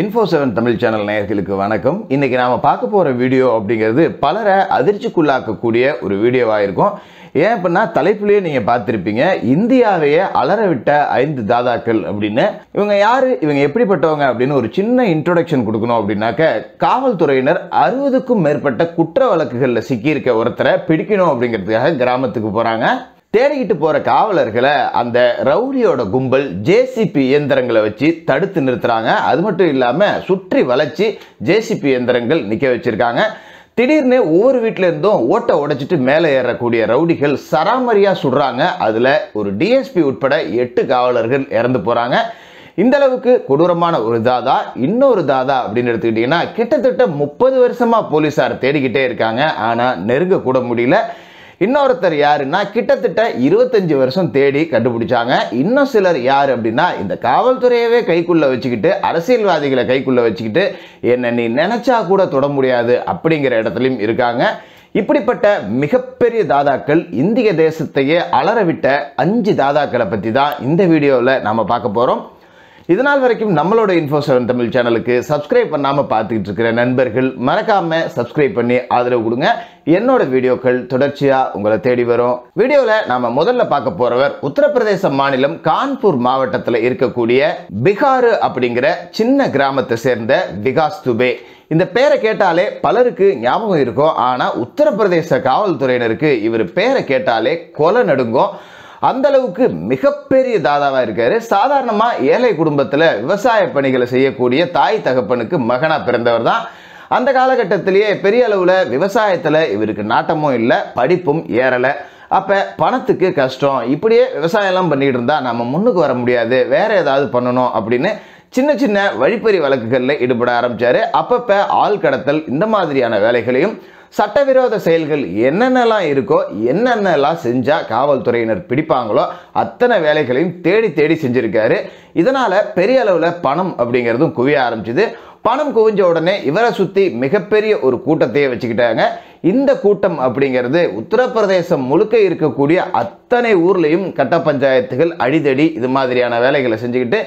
info seven Tamil channel நேயர்களுக்கு வணக்கம் இன்றைக்கி நாம் பார்க்க போகிற வீடியோ அப்படிங்கிறது பலரை அதிர்ச்சிக்குள்ளாக்கக்கூடிய ஒரு வீடியோவாக இருக்கும் ஏன் அப்படின்னா தலைப்புலேயே நீங்கள் பார்த்துருப்பீங்க இந்தியாவையே விட்ட ஐந்து தாதாக்கள் அப்படின்னு இவங்க யார் இவங்க எப்படிப்பட்டவங்க அப்படின்னு ஒரு சின்ன இன்ட்ரொடக்ஷன் கொடுக்கணும் அப்படின்னாக்க காவல்துறையினர் அறுபதுக்கும் மேற்பட்ட குற்ற வழக்குகளில் சிக்கியிருக்க ஒருத்தரை பிடிக்கணும் அப்படிங்கிறதுக்காக கிராமத்துக்கு போகிறாங்க தேடிக்கிட்டு போகிற காவலர்களை அந்த ரவுடியோட கும்பல் ஜேசிபி இயந்திரங்களை வச்சு தடுத்து நிறுத்துகிறாங்க அது மட்டும் இல்லாமல் சுற்றி வளைச்சி ஜேசிபி இயந்திரங்கள் நிற்க வச்சுருக்காங்க திடீர்னு ஒவ்வொரு வீட்டில இருந்தும் ஓட்டை உடைச்சிட்டு மேலே ஏறக்கூடிய ரவுடிகள் சராமரியாக சுடுறாங்க அதில் ஒரு டிஎஸ்பி உட்பட எட்டு காவலர்கள் இறந்து போகிறாங்க இந்த அளவுக்கு கொடூரமான ஒரு தாதா இன்னொரு தாதா அப்படின்னு எடுத்துக்கிட்டிங்கன்னா கிட்டத்தட்ட முப்பது வருஷமாக போலீஸார் தேடிக்கிட்டே இருக்காங்க ஆனால் நெருங்கக்கூட முடியல இன்னொருத்தர் யாருன்னா கிட்டத்தட்ட இருபத்தஞ்சு வருஷம் தேடி கண்டுபிடிச்சாங்க இன்னும் சிலர் யார் அப்படின்னா இந்த காவல்துறையவே கைக்குள்ளே வச்சுக்கிட்டு அரசியல்வாதிகளை கைக்குள்ளே வச்சுக்கிட்டு என்னை நீ நினச்சா கூட தொட முடியாது அப்படிங்கிற இடத்துலையும் இருக்காங்க இப்படிப்பட்ட மிகப்பெரிய தாதாக்கள் இந்திய தேசத்தையே அலறவிட்ட அஞ்சு தாதாக்களை பற்றி தான் இந்த வீடியோவில் நாம் பார்க்க போகிறோம் இதனால் வரைக்கும் நம்மளோட இன்ஃபோ செவன் தமிழ் சேனலுக்கு சப்ஸ்கிரைப் பண்ணாமல் பார்த்துக்கிட்டு இருக்கிற நண்பர்கள் மறக்காமல் சப்ஸ்கிரைப் பண்ணி ஆதரவு கொடுங்க என்னோட வீடியோக்கள் தொடர்ச்சியாக உங்களை தேடி வரும் வீடியோவில் நாம் முதல்ல பார்க்க போகிறவர் உத்தரப்பிரதேச மாநிலம் கான்பூர் மாவட்டத்தில் இருக்கக்கூடிய பிகாரு அப்படிங்கிற சின்ன கிராமத்தை சேர்ந்த விகாஸ் துபே இந்த பேரை கேட்டாலே பலருக்கு ஞாபகம் இருக்கும் ஆனால் உத்தரப்பிரதேச காவல்துறையினருக்கு இவர் பேரை கேட்டாலே கொலை நடுங்கும் அந்த அளவுக்கு மிகப்பெரிய தாதாவாக இருக்காரு சாதாரணமாக ஏழை குடும்பத்தில் விவசாய பணிகளை செய்யக்கூடிய தாய் தகப்பனுக்கு மகனாக பிறந்தவர் தான் அந்த காலகட்டத்திலேயே பெரிய அளவில் விவசாயத்தில் இவருக்கு நாட்டமும் இல்லை படிப்பும் ஏறலை அப்போ பணத்துக்கு கஷ்டம் இப்படியே விவசாயம்லாம் பண்ணிகிட்டு இருந்தால் நம்ம முன்னுக்கு வர முடியாது வேறு ஏதாவது பண்ணணும் அப்படின்னு சின்ன சின்ன வழிப்பறி வழக்குகளில் ஈடுபட ஆரம்பித்தார் அப்பப்போ ஆள் கடத்தல் இந்த மாதிரியான வேலைகளையும் சட்டவிரோத செயல்கள் என்னென்னலாம் இருக்கோ என்னென்னலாம் செஞ்சால் காவல்துறையினர் பிடிப்பாங்களோ அத்தனை வேலைகளையும் தேடி தேடி செஞ்சுருக்காரு இதனால் பெரிய அளவில் பணம் அப்படிங்கிறதும் குவிய ஆரம்பிச்சுது பணம் குவிஞ்ச உடனே இவரை சுற்றி மிகப்பெரிய ஒரு கூட்டத்தையே வச்சுக்கிட்டாங்க இந்த கூட்டம் அப்படிங்கிறது உத்தரப்பிரதேசம் முழுக்க இருக்கக்கூடிய அத்தனை ஊர்லேயும் கட்ட பஞ்சாயத்துகள் அடிதடி இது மாதிரியான வேலைகளை செஞ்சுக்கிட்டு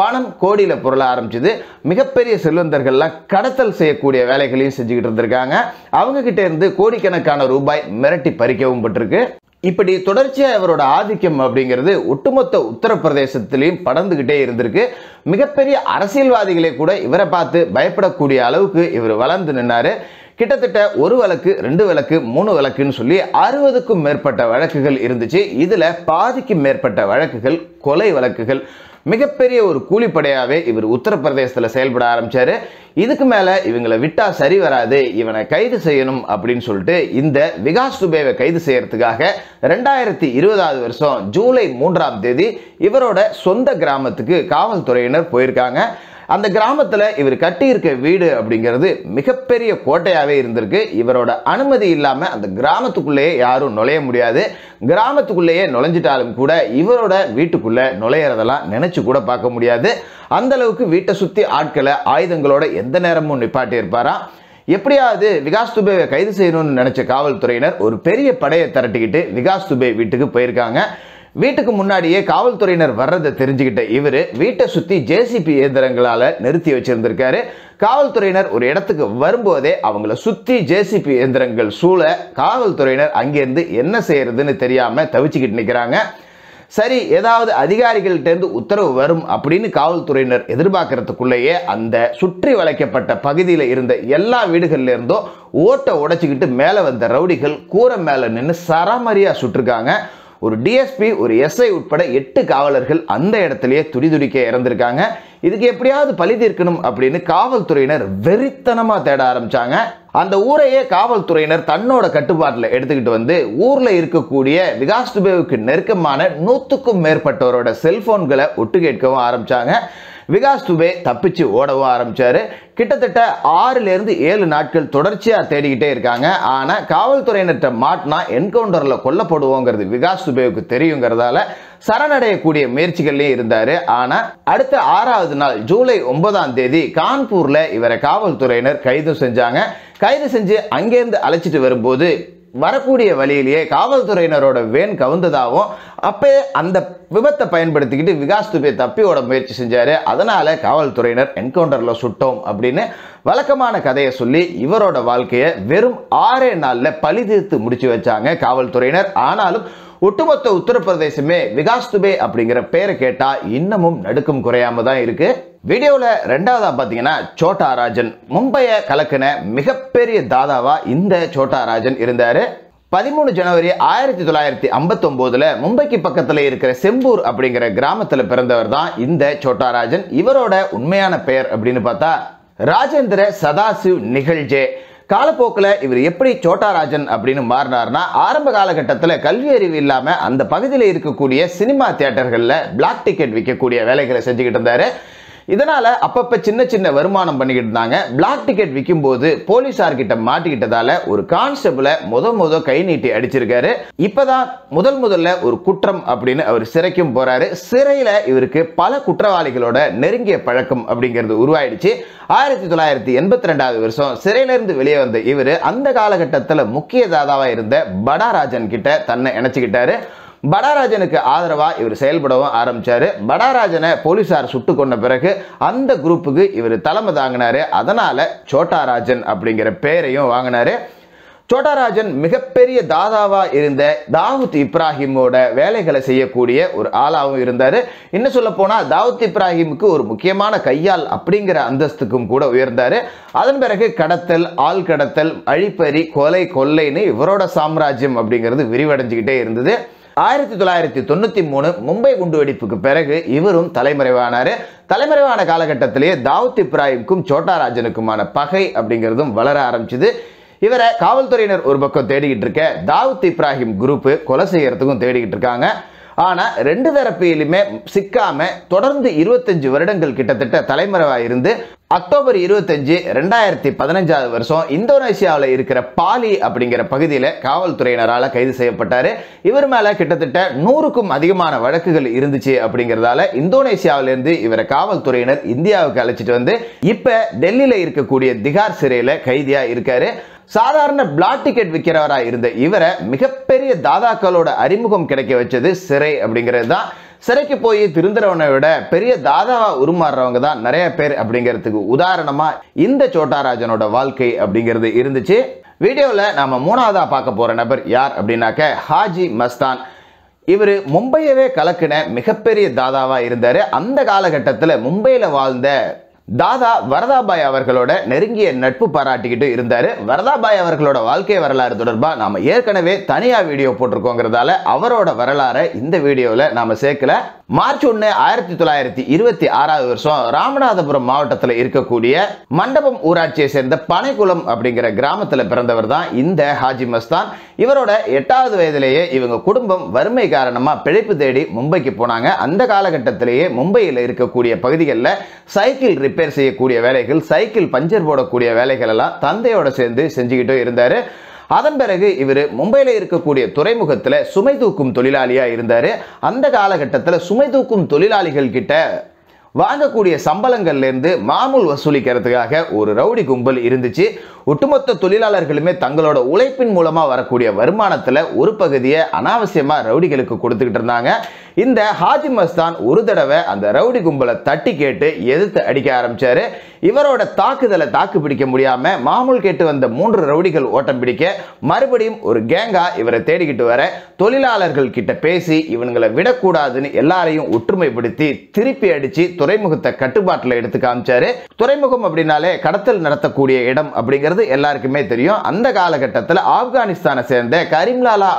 பணம் கோடியில் பொருள ஆரம்பிச்சது மிகப்பெரிய செல்வந்தர்கள்லாம் கடத்தல் செய்யக்கூடிய வேலைகளையும் செஞ்சுக்கிட்டு இருந்திருக்காங்க அவங்கக்கிட்ட இருந்து கோடிக்கணக்கான ரூபாய் மிரட்டி பறிக்கவும் பட்டிருக்கு இப்படி தொடர்ச்சியாக இவரோட ஆதிக்கம் அப்படிங்கிறது ஒட்டுமொத்த உத்தரப்பிரதேசத்திலையும் படர்ந்துக்கிட்டே இருந்திருக்கு மிகப்பெரிய அரசியல்வாதிகளே கூட இவரை பார்த்து பயப்படக்கூடிய அளவுக்கு இவர் வளர்ந்து நின்னார் கிட்டத்தட்ட ஒரு வழக்கு ரெண்டு வழக்கு மூணு வழக்குன்னு சொல்லி அறுபதுக்கும் மேற்பட்ட வழக்குகள் இருந்துச்சு இதில் பாதிக்கும் மேற்பட்ட வழக்குகள் கொலை வழக்குகள் மிகப்பெரிய ஒரு கூலிப்படையாகவே இவர் உத்தரப்பிரதேசத்தில் செயல்பட ஆரம்பித்தார் இதுக்கு மேலே இவங்களை விட்டால் சரி வராது இவனை கைது செய்யணும் அப்படின்னு சொல்லிட்டு இந்த விகாஸ் துபேவை கைது செய்யறதுக்காக ரெண்டாயிரத்தி இருபதாவது வருஷம் ஜூலை மூன்றாம் தேதி இவரோட சொந்த கிராமத்துக்கு காவல்துறையினர் போயிருக்காங்க அந்த கிராமத்தில் இவர் கட்டியிருக்க வீடு அப்படிங்கிறது மிகப்பெரிய கோட்டையாகவே இருந்திருக்கு இவரோட அனுமதி இல்லாமல் அந்த கிராமத்துக்குள்ளேயே யாரும் நுழைய முடியாது கிராமத்துக்குள்ளேயே நுழைஞ்சிட்டாலும் கூட இவரோட வீட்டுக்குள்ளே நுழையிறதெல்லாம் நினச்சி கூட பார்க்க முடியாது அந்தளவுக்கு வீட்டை சுற்றி ஆட்களை ஆயுதங்களோட எந்த நேரமும் நிப்பாட்டி இருப்பாராம் எப்படியாவது விகாஸ் துபேவை கைது செய்யணும்னு நினச்ச காவல்துறையினர் ஒரு பெரிய படையை திரட்டிக்கிட்டு விகாஸ் துபே வீட்டுக்கு போயிருக்காங்க வீட்டுக்கு முன்னாடியே காவல்துறையினர் வர்றதை தெரிஞ்சுக்கிட்ட இவர் வீட்டை சுற்றி ஜேசிபி இயந்திரங்களால் நிறுத்தி வச்சிருந்திருக்காரு காவல்துறையினர் ஒரு இடத்துக்கு வரும்போதே அவங்கள சுற்றி ஜேசிபி இயந்திரங்கள் சூழ காவல்துறையினர் அங்கேருந்து என்ன செய்யறதுன்னு தெரியாமல் தவிச்சுக்கிட்டு நிற்கிறாங்க சரி ஏதாவது அதிகாரிகள்கிட்டேருந்து உத்தரவு வரும் அப்படின்னு காவல்துறையினர் எதிர்பார்க்கறதுக்குள்ளேயே அந்த சுற்றி வளைக்கப்பட்ட பகுதியில் இருந்த எல்லா வீடுகள்லேருந்தும் ஓட்டை உடைச்சிக்கிட்டு மேலே வந்த ரவுடிகள் கூரை மேலே நின்று சராமரியாக சுட்டிருக்காங்க ஒரு டிஎஸ்பி ஒரு எஸ்ஐ உட்பட எட்டு காவலர்கள் அந்த இடத்துலயே துடிதுடிக்க இறந்திருக்காங்க இதுக்கு எப்படியாவது பழி தீர்க்கணும் அப்படின்னு காவல்துறையினர் வெறித்தனமா தேட ஆரம்பிச்சாங்க அந்த ஊரையே காவல்துறையினர் தன்னோட கட்டுப்பாட்டில் எடுத்துக்கிட்டு வந்து ஊரில் இருக்கக்கூடிய விகாஸ் துபேவுக்கு நெருக்கமான நூற்றுக்கும் மேற்பட்டவரோட செல்போன்களை ஒட்டு கேட்கவும் ஆரம்பிச்சாங்க விகாஸ் துபே தப்பிச்சு ஓடவும் ஆரம்பித்தார் கிட்டத்தட்ட ஆறுலேருந்து ஏழு நாட்கள் தொடர்ச்சியாக தேடிக்கிட்டே இருக்காங்க ஆனால் காவல்துறையினர்கிட்ட மாட்டினா என்கவுண்டரில் கொல்லப்படுவோங்கிறது விகாஸ் துபேவுக்கு தெரியுங்கிறதால சரணடையக்கூடிய முயற்சிகள்லேயும் இருந்தார் ஆனால் அடுத்த ஆறாவது நாள் ஜூலை ஒன்பதாம் தேதி கான்பூரில் இவரை காவல்துறையினர் கைது செஞ்சாங்க கைது செஞ்சு அங்கேருந்து அழைச்சிட்டு வரும்போது வரக்கூடிய வழியிலேயே காவல்துறையினரோட வேன் கவுந்ததாகவும் அப்போ அந்த விபத்தை பயன்படுத்திக்கிட்டு விகாஸ் துபே தப்பியோட முயற்சி செஞ்சார் அதனால் காவல்துறையினர் என்கவுண்டரில் சுட்டோம் அப்படின்னு வழக்கமான கதையை சொல்லி இவரோட வாழ்க்கையை வெறும் ஆறே நாளில் பழி தீர்த்து முடிச்சு வச்சாங்க காவல்துறையினர் ஆனாலும் ஒட்டுமொத்த உத்தரப்பிரதேசமே விகாஸ் துபே அப்படிங்கிற பேரை கேட்டால் இன்னமும் நடுக்கம் குறையாம தான் இருக்குது வீடியோவில் ரெண்டாவதாக பார்த்தீங்கன்னா சோட்டா ராஜன் மும்பையை கலக்கின மிகப்பெரிய தாதாவாக இந்த சோட்டா ராஜன் இருந்தார் பதிமூணு ஜனவரி ஆயிரத்தி தொள்ளாயிரத்தி ஐம்பத்தொம்போதில் மும்பைக்கு பக்கத்தில் இருக்கிற செம்பூர் அப்படிங்கிற கிராமத்தில் பிறந்தவர் தான் இந்த சோட்டா ராஜன் இவரோட உண்மையான பெயர் அப்படின்னு பார்த்தா ராஜேந்திர சதாசிவ் நிகழ்ஜே காலப்போக்கில் இவர் எப்படி சோட்டாராஜன் அப்படின்னு மாறினார்னா ஆரம்ப காலகட்டத்தில் கல்வி அறிவு இல்லாமல் அந்த பகுதியில் இருக்கக்கூடிய சினிமா தியேட்டர்களில் பிளாக் டிக்கெட் விற்கக்கூடிய வேலைகளை செஞ்சுக்கிட்டு இருந்தார் இதனால் அப்பப்போ சின்ன சின்ன வருமானம் பண்ணிக்கிட்டு இருந்தாங்க பிளாக் டிக்கெட் விற்கும் போது போலீசார் கிட்ட மாட்டிக்கிட்டதால ஒரு கான்ஸ்டபிளை முத முத கை நீட்டி அடிச்சிருக்காரு இப்பதான் முதல் முதல்ல ஒரு குற்றம் அப்படின்னு அவர் சிறைக்கும் போறாரு சிறையில் இவருக்கு பல குற்றவாளிகளோட நெருங்கிய பழக்கம் அப்படிங்கிறது உருவாயிடுச்சு ஆயிரத்தி தொள்ளாயிரத்தி எண்பத்தி ரெண்டாவது வருஷம் சிறையிலிருந்து வெளியே வந்த இவர் அந்த காலகட்டத்தில் முக்கிய தாதாவாக இருந்த படாராஜன் கிட்ட தன்னை இணைச்சிக்கிட்டாரு படாராஜனுக்கு ஆதரவாக இவர் செயல்படவும் ஆரம்பித்தார் படாராஜனை போலீஸார் சுட்டு கொண்ட பிறகு அந்த குரூப்புக்கு இவர் தலைமை தாங்கினார் அதனால் சோட்டாராஜன் அப்படிங்கிற பேரையும் வாங்கினார் சோட்டாராஜன் மிகப்பெரிய தாதாவாக இருந்த தாவூத் இப்ராஹிமோட வேலைகளை செய்யக்கூடிய ஒரு ஆளாகவும் இருந்தார் என்ன சொல்ல போனால் தாவூத் இப்ராஹிமுக்கு ஒரு முக்கியமான கையால் அப்படிங்கிற அந்தஸ்துக்கும் கூட உயர்ந்தார் அதன் பிறகு கடத்தல் ஆள் கடத்தல் அழிப்பறி கொலை கொள்ளைன்னு இவரோட சாம்ராஜ்யம் அப்படிங்கிறது விரிவடைஞ்சுக்கிட்டே இருந்தது ஆயிரத்தி தொள்ளாயிரத்தி தொண்ணூத்தி மூணு மும்பை குண்டுவெடிப்புக்கு பிறகு இவரும் தலைமறைவானார் தலைமறைவான காலகட்டத்திலேயே தாவூத் இப்ராஹிம்க்கும் சோட்டா ராஜனுக்குமான பகை அப்படிங்கிறதும் வளர ஆரம்பிச்சுது இவரை காவல்துறையினர் ஒரு பக்கம் தேடிக்கிட்டு இருக்க தாவூத் இப்ராஹிம் குரூப்பு கொலை செய்யறதுக்கும் தேடிக்கிட்டு இருக்காங்க ஆனால் ரெண்டு தரப்பிலுமே சிக்காம தொடர்ந்து இருபத்தஞ்சு வருடங்கள் கிட்டத்தட்ட தலைமுறைவாக இருந்து அக்டோபர் இருபத்தஞ்சு ரெண்டாயிரத்தி பதினஞ்சாவது வருஷம் இந்தோனேஷியாவில் இருக்கிற பாலி அப்படிங்கிற பகுதியில் காவல்துறையினரால் கைது செய்யப்பட்டார் இவர் மேலே கிட்டத்தட்ட நூறுக்கும் அதிகமான வழக்குகள் இருந்துச்சு அப்படிங்கிறதால இந்தோனேஷியாவிலேருந்து இவரை காவல்துறையினர் இந்தியாவுக்கு அழைச்சிட்டு வந்து இப்போ டெல்லியில் இருக்கக்கூடிய திகார் சிறையில் கைதியாக இருக்காரு சாதாரண பிளாக் டிக்கெட் விற்கிறவராக இருந்த இவரை மிகப்பெரிய தாதாக்களோட அறிமுகம் கிடைக்க வச்சது சிறை அப்படிங்கிறது தான் சிறைக்கு போய் திருந்துறவனை விட பெரிய தாதாவா உருமாறுறவங்க தான் நிறைய பேர் அப்படிங்கிறதுக்கு உதாரணமா இந்த சோட்டாராஜனோட வாழ்க்கை அப்படிங்கிறது இருந்துச்சு வீடியோவில் நாம மூணாவதாக பார்க்க போகிற நபர் யார் அப்படின்னாக்க ஹாஜி மஸ்தான் இவர் மும்பையவே கலக்கின மிகப்பெரிய தாதாவாக இருந்தார் அந்த காலகட்டத்தில் மும்பையில் வாழ்ந்த தாதா வரதாபாய் அவர்களோட நெருங்கிய நட்பு பாராட்டிக்கிட்டு இருந்தார் வரதாபாய் அவர்களோட வாழ்க்கை வரலாறு தொடர்பாக நாம் ஏற்கனவே தனியாக வீடியோ போட்டிருக்கோங்கிறதால அவரோட வரலாறை இந்த வீடியோவில் நாம் சேர்க்கல மார்ச் ஒன்று ஆயிரத்தி தொள்ளாயிரத்தி இருபத்தி ஆறாவது வருஷம் ராமநாதபுரம் மாவட்டத்தில் இருக்கக்கூடிய மண்டபம் ஊராட்சியை சேர்ந்த பனைக்குளம் அப்படிங்கிற கிராமத்தில் பிறந்தவர் தான் இந்த ஹாஜி மஸ்தான் இவரோட எட்டாவது வயதிலேயே இவங்க குடும்பம் வறுமை காரணமாக பிழைப்பு தேடி மும்பைக்கு போனாங்க அந்த காலகட்டத்திலேயே மும்பையில் இருக்கக்கூடிய பகுதிகளில் சைக்கிள் ரிப்பேர் செய்யக்கூடிய வேலைகள் சைக்கிள் பஞ்சர் போடக்கூடிய வேலைகள் எல்லாம் தந்தையோட சேர்ந்து செஞ்சுக்கிட்டும் இருந்தார் அதன் பிறகு இவர் மும்பையில் இருக்கக்கூடிய துறைமுகத்தில் சுமை தூக்கும் தொழிலாளியாக இருந்தார் அந்த காலகட்டத்தில் சுமை தூக்கும் தொழிலாளிகள் கிட்ட வாங்கக்கூடிய சம்பளங்கள்லேருந்து மாமூல் வசூலிக்கிறதுக்காக ஒரு ரவுடி கும்பல் இருந்துச்சு ஒட்டுமொத்த தொழிலாளர்களுமே தங்களோட உழைப்பின் மூலமாக வரக்கூடிய வருமானத்தில் ஒரு பகுதியை அனாவசியமாக ரவுடிகளுக்கு கொடுத்துக்கிட்டு இருந்தாங்க இந்த ஹாஜி மஸ்தான் ஒரு தடவை அந்த ரவுடி கும்பலை தட்டி கேட்டு எதிர்த்து அடிக்க ஆரம்பிச்சாரு இவரோட தாக்குதலை தாக்கு பிடிக்க முடியாம மாமூல் கேட்டு வந்த மூன்று ரவுடிகள் ஓட்டம் பிடிக்க மறுபடியும் ஒரு கேங்கா இவரை தேடிக்கிட்டு வர தொழிலாளர்கள் கிட்ட பேசி இவனுங்களை விடக்கூடாதுன்னு எல்லாரையும் ஒற்றுமைப்படுத்தி திருப்பி அடிச்சு துறைமுகத்தை கட்டுப்பாட்டில் எடுத்து காமிச்சாரு துறைமுகம் அப்படின்னாலே கடத்தல் நடத்தக்கூடிய இடம் அப்படிங்கிற அப்படிங்கிறது எல்லாருக்குமே தெரியும் அந்த காலகட்டத்தில் ஆப்கானிஸ்தானை சேர்ந்த கரிம்லாலா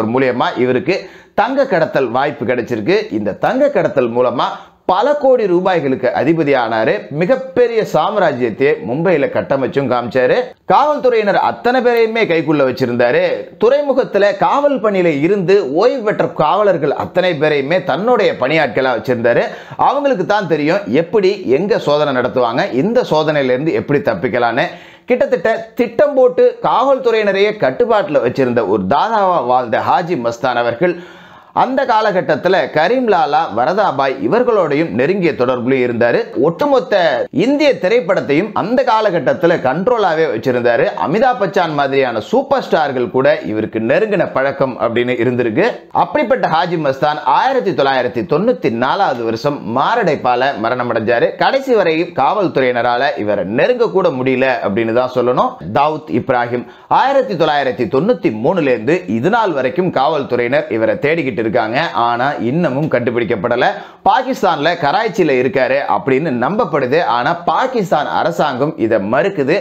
ஒரு மூலியமா இவருக்கு தங்க கடத்தல் வாய்ப்பு கிடைச்சிருக்கு இந்த தங்க கடத்தல் மூலமாக பல கோடி ரூபாய்களுக்கு அதிபதியானாரு மிகப்பெரிய சாம்ராஜ்யத்தை மும்பையில கட்டமைச்சும் காமிச்சாரு காவல்துறையினர் அத்தனை பேரையுமே கைக்குள்ள வச்சிருந்தாரு துறைமுகத்துல காவல் பணியில இருந்து ஓய்வு பெற்ற காவலர்கள் அத்தனை பேரையுமே தன்னுடைய பணியாட்களா வச்சிருந்தாரு அவங்களுக்கு தான் தெரியும் எப்படி எங்க சோதனை நடத்துவாங்க இந்த சோதனையில இருந்து எப்படி தப்பிக்கலான்னு கிட்டத்தட்ட திட்டம் போட்டு காவல்துறையினரையே கட்டுப்பாட்டில் வச்சிருந்த ஒரு தாதாவா வாழ்ந்த ஹாஜி மஸ்தான் அவர்கள் அந்த காலகட்டத்தில் கரீம் லாலா வரதாபாய் இவர்களோடையும் நெருங்கிய தொடர்புலையும் இருந்தார் ஒட்டுமொத்த இந்திய திரைப்படத்தையும் அந்த காலகட்டத்தில் கண்ட்ரோலாகவே வச்சிருந்தார் அமிதாப் பச்சான் மாதிரியான சூப்பர் ஸ்டார்கள் கூட இவருக்கு நெருங்கின பழக்கம் அப்படின்னு இருந்திருக்கு அப்படிப்பட்ட ஹாஜி மஸ்தான் ஆயிரத்தி தொள்ளாயிரத்தி தொண்ணூற்றி நாலாவது வருஷம் மரணம் மரணமடைஞ்சார் கடைசி வரையும் காவல்துறையினரால் இவரை நெருங்கக்கூட முடியல அப்படின்னு தான் சொல்லணும் தாவூத் இப்ராஹிம் ஆயிரத்தி தொள்ளாயிரத்தி தொண்ணூற்றி மூணுலேருந்து இது நாள் வரைக்கும் காவல்துறையினர் இவரை தேடிக்கிட்டு இருக்காங்க ஆனா இன்னமும் கண்டுபிடிக்கப்படல பாகிஸ்தான்ல கராய்ச்சியில இருக்காரு அப்படின்னு நம்பப்படுது ஆனா பாகிஸ்தான் அரசாங்கம் இதை மறுக்குது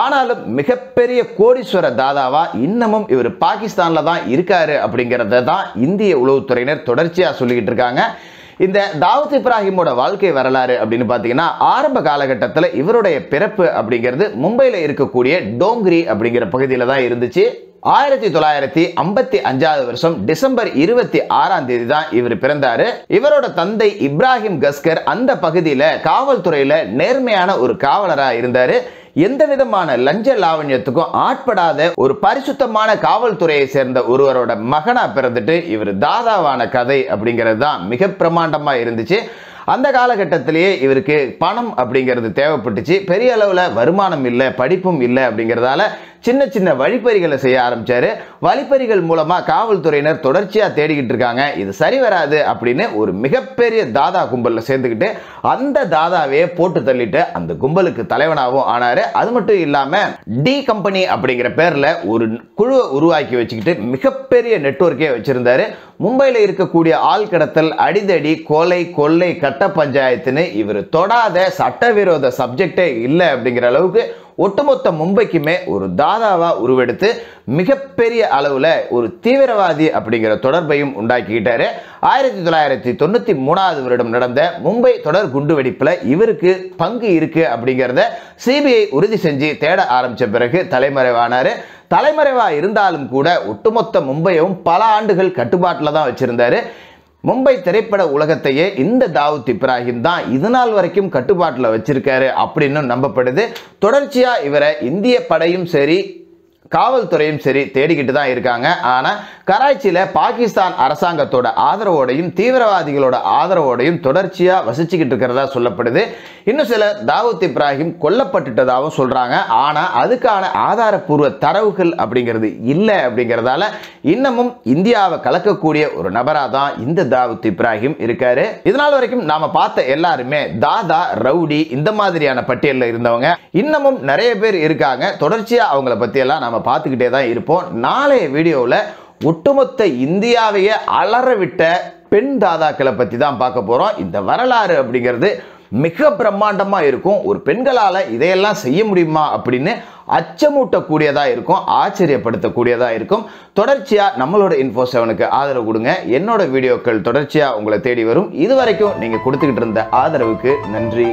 ஆனாலும் மிகப்பெரிய கோடீஸ்வர தாதாவா இன்னமும் இவர் பாகிஸ்தான்ல தான் இருக்காரு அப்படிங்கிறத தான் இந்திய உளவுத்துறையினர் தொடர்ச்சியா சொல்லிக்கிட்டு இருக்காங்க இந்த தாவூத் இப்ராஹிமோட வாழ்க்கை வரலாறு அப்படின்னு பார்த்தீங்கன்னா ஆரம்ப காலகட்டத்தில் இவருடைய பிறப்பு அப்படிங்கிறது மும்பையில் இருக்கக்கூடிய டோங்கிரி அப்படிங்கிற பகுதியில் தான் இருந்துச்சு ஆயிரத்தி தொள்ளாயிரத்தி ஐம்பத்தி அஞ்சாவது வருஷம் டிசம்பர் இருபத்தி ஆறாம் தேதி தான் இவர் பிறந்தாரு இவரோட தந்தை இப்ராஹிம் கஸ்கர் அந்த பகுதியில காவல்துறையில நேர்மையான ஒரு காவலரா இருந்தாரு எந்த விதமான லஞ்ச லாவண்யத்துக்கும் ஆட்படாத ஒரு பரிசுத்தமான காவல்துறையை சேர்ந்த ஒருவரோட மகனா பிறந்துட்டு இவர் தாதாவான கதை அப்படிங்கிறது தான் மிக பிரமாண்டமா இருந்துச்சு அந்த காலகட்டத்திலேயே இவருக்கு பணம் அப்படிங்கிறது தேவைப்பட்டுச்சு பெரிய அளவில் வருமானம் இல்லை படிப்பும் இல்லை அப்படிங்கிறதால சின்ன சின்ன வழிப்பறிகளை செய்ய ஆரம்பிச்சாரு வழிப்பறிகள் மூலமாக காவல்துறையினர் தொடர்ச்சியாக தேடிக்கிட்டு இருக்காங்க இது சரி வராது அப்படின்னு ஒரு மிகப்பெரிய தாதா கும்பலில் சேர்ந்துக்கிட்டு அந்த தாதாவே போட்டு தள்ளிட்டு அந்த கும்பலுக்கு தலைவனாகவும் ஆனாரு அது மட்டும் இல்லாமல் டி கம்பெனி அப்படிங்கிற பேரில் ஒரு குழுவை உருவாக்கி வச்சுக்கிட்டு மிகப்பெரிய நெட்ஒர்க்கே வச்சுருந்தாரு மும்பையில் இருக்கக்கூடிய ஆள் கடத்தல் அடிதடி கொலை கொள்ளை கட்ட பஞ்சாயத்துன்னு இவர் தொடாத சட்டவிரோத சப்ஜெக்டே இல்லை அப்படிங்கிற அளவுக்கு ஒட்டுமொத்த மும்பைக்குமே ஒரு தாதாவாக உருவெடுத்து மிகப்பெரிய அளவில் ஒரு தீவிரவாதி அப்படிங்கிற தொடர்பையும் உண்டாக்கிக்கிட்டாரு ஆயிரத்தி தொள்ளாயிரத்தி தொண்ணூற்றி மூணாவது வருடம் நடந்த மும்பை தொடர் குண்டுவெடிப்பில் இவருக்கு பங்கு இருக்குது அப்படிங்கிறத சிபிஐ உறுதி செஞ்சு தேட ஆரம்பித்த பிறகு தலைமறைவானார் தலைமறைவாக இருந்தாலும் கூட ஒட்டுமொத்த மும்பையும் பல ஆண்டுகள் கட்டுப்பாட்டில் தான் வச்சுருந்தாரு மும்பை திரைப்பட உலகத்தையே இந்த தாவூத் இப்ராஹிம் தான் இது நாள் வரைக்கும் கட்டுப்பாட்டில் வச்சிருக்காரு அப்படின்னு நம்பப்படுது தொடர்ச்சியாக இவரை இந்திய படையும் சரி காவல்துறையும் சரி தேடிக்கிட்டு தான் இருக்காங்க ஆனால் கராச்சியில் பாகிஸ்தான் அரசாங்கத்தோட ஆதரவோடையும் தீவிரவாதிகளோட ஆதரவோடையும் தொடர்ச்சியாக வசிச்சுக்கிட்டு இருக்கிறதா சொல்லப்படுது இன்னும் சில தாவூத் இப்ராஹிம் கொல்லப்பட்டுட்டதாகவும் சொல்கிறாங்க ஆனால் அதுக்கான ஆதாரப்பூர்வ தரவுகள் அப்படிங்கிறது இல்லை அப்படிங்கிறதால இன்னமும் இந்தியாவை கலக்கக்கூடிய ஒரு நபராக தான் இந்த தாவூத் இப்ராஹிம் இருக்காரு இதனால் வரைக்கும் நாம் பார்த்த எல்லாருமே தாதா ரவுடி இந்த மாதிரியான பட்டியலில் இருந்தவங்க இன்னமும் நிறைய பேர் இருக்காங்க தொடர்ச்சியாக அவங்கள பற்றியெல்லாம் நம்ம நாங்கள் பார்த்துக்கிட்டே தான் இருப்போம் நாளைய வீடியோவில் ஒட்டுமொத்த இந்தியாவையே அலற விட்ட பெண் தாதாக்களை பற்றி தான் பார்க்க போகிறோம் இந்த வரலாறு அப்படிங்கிறது மிக பிரம்மாண்டமாக இருக்கும் ஒரு பெண்களால் இதையெல்லாம் செய்ய முடியுமா அப்படின்னு அச்சமூட்டக்கூடியதாக இருக்கும் ஆச்சரியப்படுத்தக்கூடியதாக இருக்கும் தொடர்ச்சியாக நம்மளோட இன்ஃபோ செவனுக்கு ஆதரவு கொடுங்க என்னோட வீடியோக்கள் தொடர்ச்சியாக உங்களை தேடி வரும் இது வரைக்கும் நீங்கள் கொடுத்துக்கிட்டு இருந்த ஆதரவுக்கு நன்றி